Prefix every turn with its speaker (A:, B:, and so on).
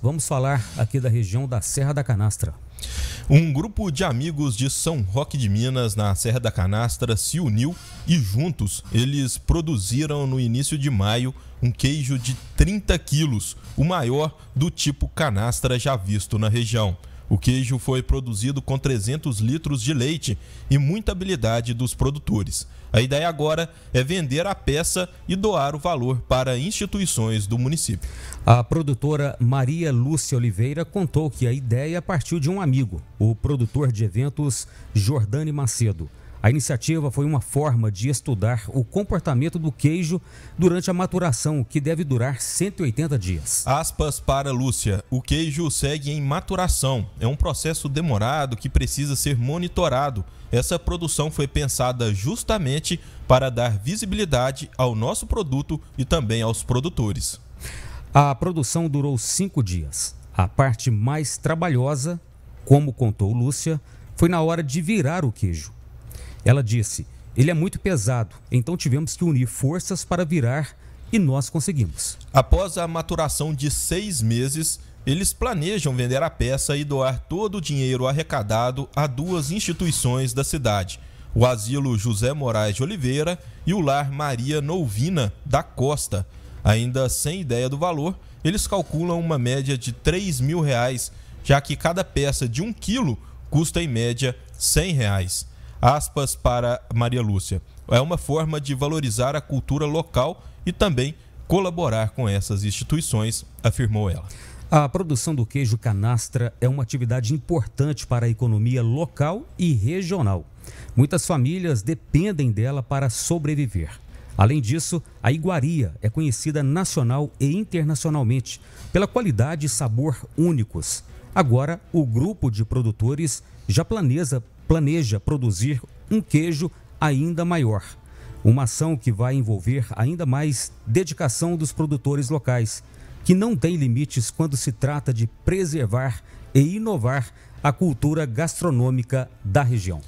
A: Vamos falar aqui da região da Serra da Canastra. Um grupo de amigos de São Roque de Minas, na Serra da Canastra, se uniu e juntos eles produziram no início de maio um queijo de 30 quilos, o maior do tipo canastra já visto na região. O queijo foi produzido com 300 litros de leite e muita habilidade dos produtores. A ideia agora é vender a peça e doar o valor para instituições do município.
B: A produtora Maria Lúcia Oliveira contou que a ideia partiu de um amigo, o produtor de eventos Jordane Macedo. A iniciativa foi uma forma de estudar o comportamento do queijo durante a maturação, que deve durar 180 dias.
A: Aspas para Lúcia. O queijo segue em maturação. É um processo demorado que precisa ser monitorado. Essa produção foi pensada justamente para dar visibilidade ao nosso produto e também aos produtores. A produção durou cinco
B: dias. A parte mais trabalhosa, como contou Lúcia, foi na hora de virar o queijo ela disse: Ele é muito pesado, então tivemos que unir forças para virar e nós conseguimos.
A: Após a maturação de seis meses, eles planejam vender a peça e doar todo o dinheiro arrecadado a duas instituições da cidade: o Asilo José Moraes de Oliveira e o Lar Maria novina da Costa. Ainda sem ideia do valor, eles calculam uma média de 3 mil reais, já que cada peça de um quilo custa em média 100 reais aspas para Maria Lúcia. É uma forma de valorizar a cultura local e também colaborar com essas instituições, afirmou ela. A
B: produção do queijo canastra é uma atividade importante para a economia local e regional. Muitas famílias dependem dela para sobreviver. Além disso, a iguaria é conhecida nacional e internacionalmente pela qualidade e sabor únicos. Agora, o grupo de produtores já planeja, planeja produzir um queijo ainda maior. Uma ação que vai envolver ainda mais dedicação dos produtores locais, que não tem limites quando se trata de preservar e inovar a cultura gastronômica da região.